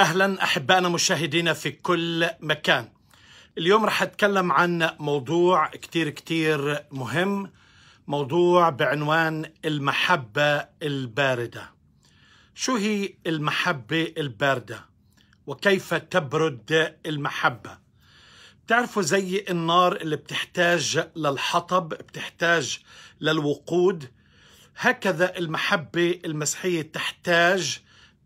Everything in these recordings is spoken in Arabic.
اهلا احبائنا مشاهدينا في كل مكان اليوم رح اتكلم عن موضوع كتير كتير مهم موضوع بعنوان المحبة الباردة شو هي المحبة الباردة وكيف تبرد المحبة بتعرفوا زي النار اللي بتحتاج للحطب بتحتاج للوقود هكذا المحبة المسيحية تحتاج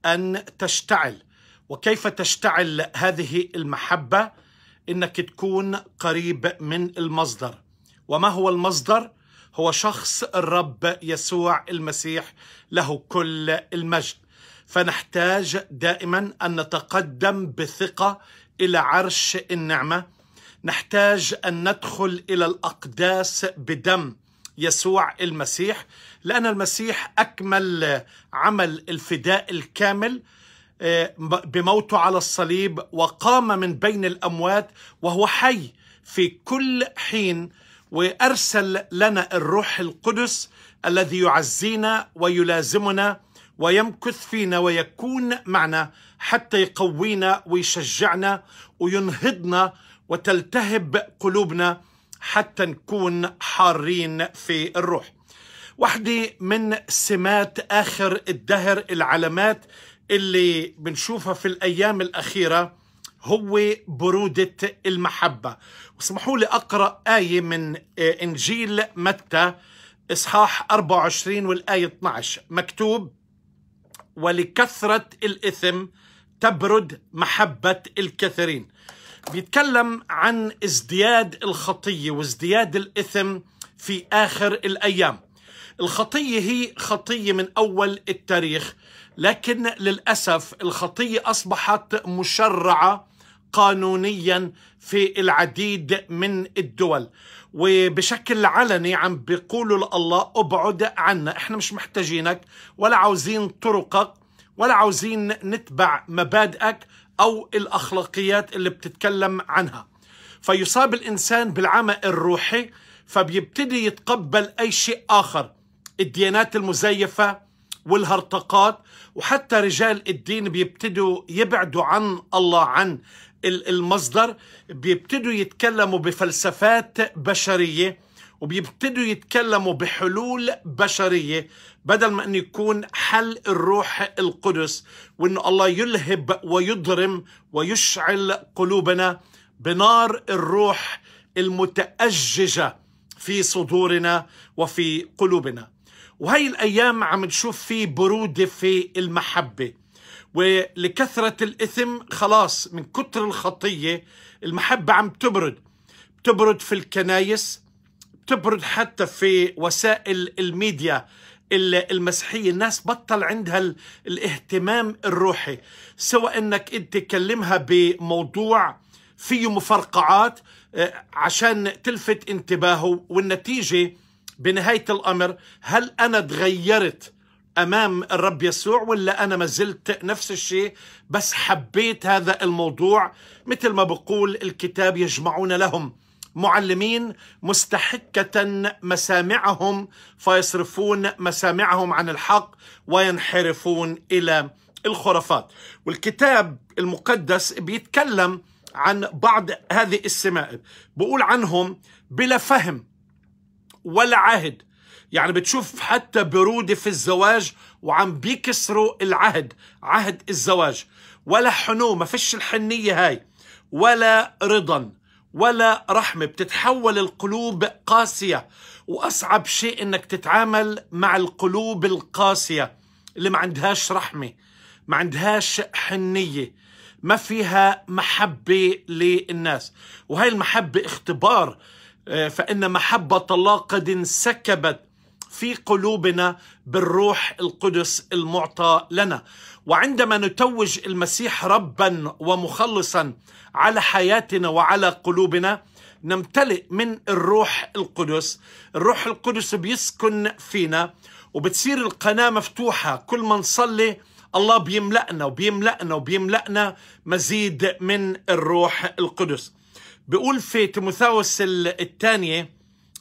أن تشتعل وكيف تشتعل هذه المحبة إنك تكون قريب من المصدر وما هو المصدر؟ هو شخص الرب يسوع المسيح له كل المجد فنحتاج دائما أن نتقدم بثقة إلى عرش النعمة نحتاج أن ندخل إلى الأقداس بدم يسوع المسيح لأن المسيح أكمل عمل الفداء الكامل آه، بموته على الصليب وقام من بين الاموات وهو حي في كل حين وارسل لنا الروح القدس الذي يعزينا ويلازمنا ويمكث فينا ويكون معنا حتى يقوينا ويشجعنا وينهضنا وتلتهب قلوبنا حتى نكون حارين في الروح. واحدة من سمات آخر الدهر العلامات اللي بنشوفها في الأيام الأخيرة هو برودة المحبة واسمحوا لي أقرأ آية من آه، إنجيل متى إصحاح 24 والآية 12 مكتوب ولكثرة الإثم تبرد محبة الكثيرين بيتكلم عن ازدياد الخطية وازدياد الإثم في آخر الأيام الخطية هي خطية من أول التاريخ لكن للأسف الخطية أصبحت مشرعة قانونيا في العديد من الدول وبشكل علني عم بيقولوا لله ابعد عنا احنا مش محتاجينك ولا عاوزين طرقك ولا عاوزين نتبع مبادئك او الاخلاقيات اللي بتتكلم عنها فيصاب الانسان بالعمى الروحي فبيبتدي يتقبل اي شيء اخر الديانات المزيفة والهرطقات وحتى رجال الدين بيبتدوا يبعدوا عن الله عن المصدر بيبتدوا يتكلموا بفلسفات بشرية وبيبتدوا يتكلموا بحلول بشرية بدل ما أن يكون حل الروح القدس وأن الله يلهب ويضرم ويشعل قلوبنا بنار الروح المتأججة في صدورنا وفي قلوبنا وهي الأيام عم نشوف في برودة في المحبة ولكثرة الإثم خلاص من كتر الخطية المحبة عم تبرد بتبرد في الكنايس بتبرد حتى في وسائل الميديا المسيحية الناس بطل عندها الاهتمام الروحي سواء انك انت تكلمها بموضوع فيه مفرقعات آه، عشان تلفت انتباهه والنتيجة بنهاية الأمر هل أنا تغيرت امام الرب يسوع ولا انا ما زلت نفس الشيء بس حبيت هذا الموضوع مثل ما بقول الكتاب يجمعون لهم معلمين مستحكة مسامعهم فيصرفون مسامعهم عن الحق وينحرفون الى الخرافات والكتاب المقدس بيتكلم عن بعض هذه السمائل بقول عنهم بلا فهم ولا عهد يعني بتشوف حتى برودة في الزواج وعم بيكسروا العهد عهد الزواج ولا حنو ما فيش الحنية هاي ولا رضا ولا رحمة بتتحول القلوب قاسية وأصعب شيء إنك تتعامل مع القلوب القاسية اللي ما عندهاش رحمة ما عندهاش حنية ما فيها محبة للناس وهي المحبة اختبار آه، فإن محبة الله قد انسكبت في قلوبنا بالروح القدس المعطى لنا وعندما نتوج المسيح ربا ومخلصا على حياتنا وعلى قلوبنا نمتلئ من الروح القدس الروح القدس بيسكن فينا وبتصير القناة مفتوحة كل ما نصلي الله بيملأنا وبيملأنا وبيملأنا مزيد من الروح القدس بيقول في تيموثاوس الثانية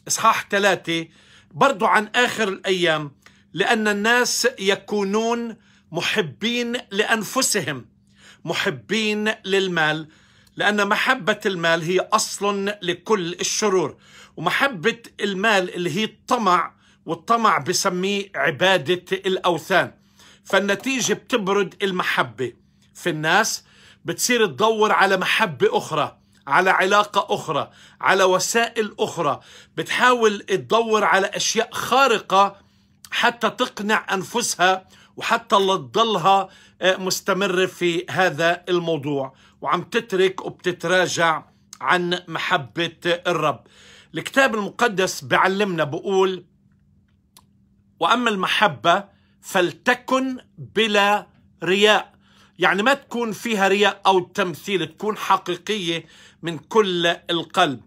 إصحاح ثلاثة برضو عن آخر الأيام لأن الناس يكونون محبين لأنفسهم محبين للمال لأن محبة المال هي أصل لكل الشرور ومحبة المال اللي هي الطمع والطمع بسميه عبادة الأوثان فالنتيجة بتبرد المحبة في الناس بتصير تدور على محبة أخرى على علاقة أخرى على وسائل أخرى بتحاول تدور على أشياء خارقة حتى تقنع أنفسها وحتى تضلها آه، مستمرة في هذا الموضوع وعم تترك وبتتراجع عن محبة الرب الكتاب المقدس بعلمنا بقول وأما المحبة فلتكن بلا رياء يعني ما تكون فيها رياء أو تمثيل تكون حقيقية من كل القلب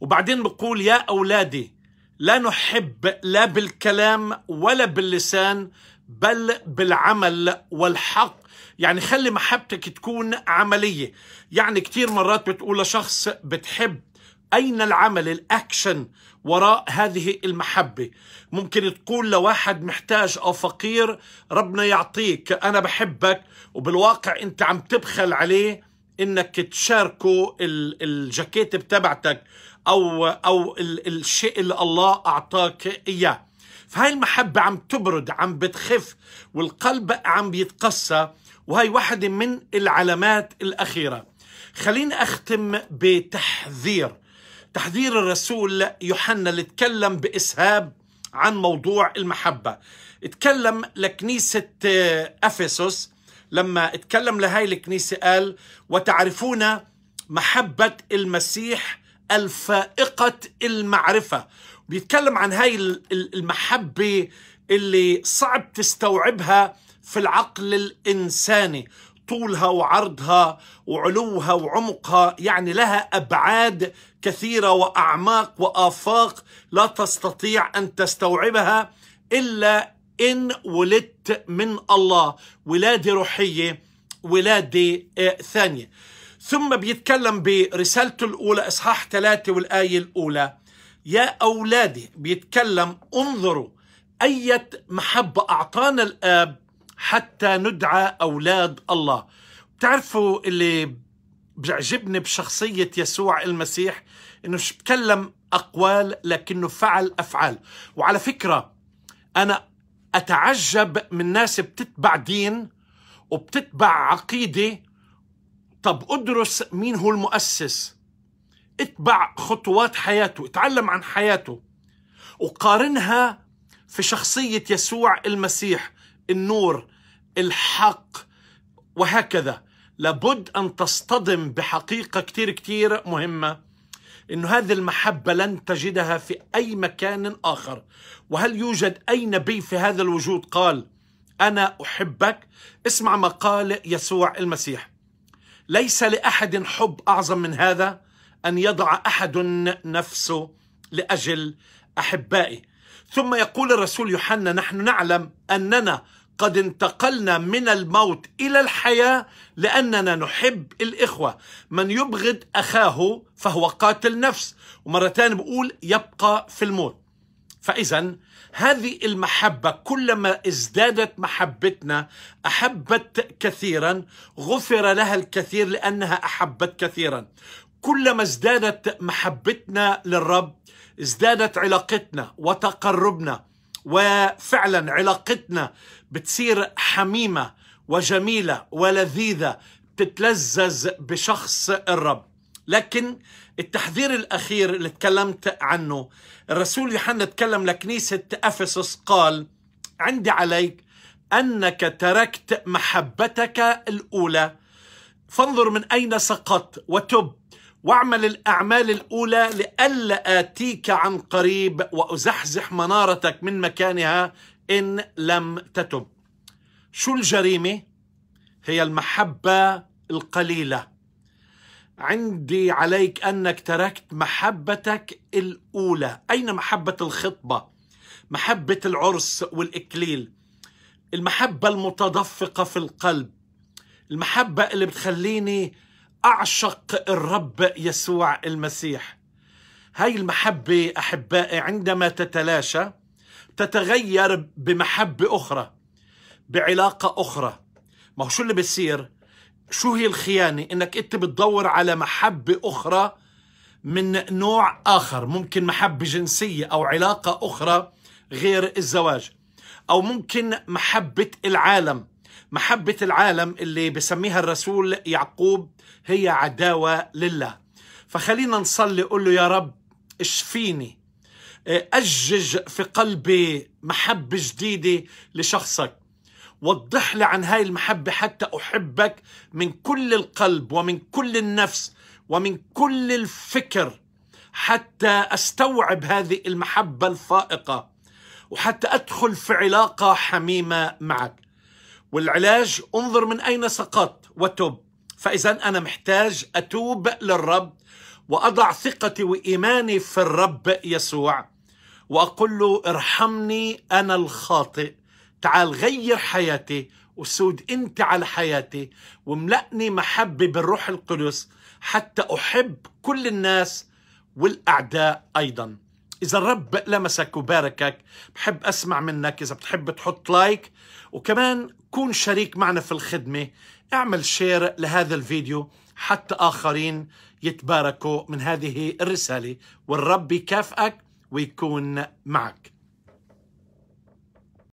وبعدين بقول يا أولادي لا نحب لا بالكلام ولا باللسان بل بالعمل والحق يعني خلي محبتك تكون عملية يعني كتير مرات بتقول لشخص بتحب أين العمل الأكشن وراء هذه المحبة ممكن تقول لواحد محتاج أو فقير ربنا يعطيك أنا بحبك وبالواقع أنت عم تبخل عليه انك تشاركه الجاكيت بتبعتك او او الشيء اللي الله اعطاك اياه فهاي المحبة عم تبرد عم بتخف والقلب عم بيتقسى وهي واحدة من العلامات الأخيرة خليني أختم بتحذير تحذير الرسول يوحنا اللي اتكلم بإسهاب عن موضوع المحبة اتكلم لكنيسة آه، أفسس لما اتكلم لهاي الكنيسة قال وتعرفون محبة المسيح الفائقة المعرفة بيتكلم عن هاي المحبة اللي صعب تستوعبها في العقل الإنساني طولها وعرضها وعلوها وعمقها يعني لها أبعاد كثيرة وأعماق وآفاق لا تستطيع أن تستوعبها إلا إن ولدت من الله ولادة روحية ولادة آه، ثانية ثم بيتكلم برسالته الأولى إصحاح ثلاثة والآية الأولى يا أولادي بيتكلم انظروا أية محبة أعطانا الآب حتى ندعى أولاد الله بتعرفوا اللي بيعجبني بشخصية يسوع المسيح إنه مش بتكلم أقوال لكنه فعل أفعال وعلى فكرة أنا أتعجب من ناس بتتبع دين وبتتبع عقيدة طب ادرس مين هو المؤسس اتبع خطوات حياته اتعلم عن حياته وقارنها في شخصية يسوع المسيح النور الحق وهكذا لابد أن تصطدم بحقيقة كتير كتير مهمة أن هذه المحبة لن تجدها في أي مكان آخر وهل يوجد أي نبي في هذا الوجود قال أنا أحبك اسمع ما قال يسوع المسيح ليس لأحد حب أعظم من هذا أن يضع أحد نفسه لأجل أحبائي ثم يقول الرسول يوحنا نحن نعلم أننا قد انتقلنا من الموت الى الحياه لاننا نحب الاخوه من يبغض اخاه فهو قاتل نفس ومره ثانيه بقول يبقى في الموت فاذا هذه المحبه كلما ازدادت محبتنا احبت كثيرا غفر لها الكثير لانها احبت كثيرا كلما ازدادت محبتنا للرب ازدادت علاقتنا وتقربنا وفعلا علاقتنا بتصير حميمة وجميلة ولذيذة بتتلذذ بشخص الرب لكن التحذير الأخير اللي تكلمت عنه الرسول يوحنا تكلم لكنيسة أفسس قال عندي عليك أنك تركت محبتك الأولى فانظر من أين سقطت وتب واعمل الأعمال الأولى لئلا آتيك عن قريب وأزحزح منارتك من مكانها إن لم تتب شو الجريمة؟ هي المحبة القليلة عندي عليك أنك تركت محبتك الأولى أين محبة الخطبة؟ محبة العرس والإكليل المحبة المتدفقة في القلب المحبة اللي بتخليني أعشق الرب يسوع المسيح هاي المحبة أحبائي عندما تتلاشى تتغير بمحبة أخرى بعلاقة أخرى ما هو شو اللي بصير شو هي الخيانة إنك أنت بتدور على محبة أخرى من نوع آخر ممكن محبة جنسية أو علاقة أخرى غير الزواج أو ممكن محبة العالم محبة العالم اللي بسميها الرسول يعقوب هي عداوة لله فخلينا نصلي قول له يا رب اشفيني أجج في قلبي محبة جديدة لشخصك وضح لي عن هاي المحبة حتى أحبك من كل القلب ومن كل النفس ومن كل الفكر حتى أستوعب هذه المحبة الفائقة وحتى أدخل في علاقة حميمة معك والعلاج انظر من أين سقطت وتب فإذا أنا محتاج أتوب للرب وأضع ثقتي وإيماني في الرب يسوع وأقول له ارحمني أنا الخاطئ تعال غير حياتي وسود أنت على حياتي وملأني محبة بالروح القدس حتى أحب كل الناس والأعداء أيضا إذا الرب لمسك وباركك بحب أسمع منك إذا بتحب تحط لايك وكمان كون شريك معنا في الخدمة اعمل شير لهذا الفيديو حتى آخرين يتباركوا من هذه الرسالة والرب يكافئك ويكون معك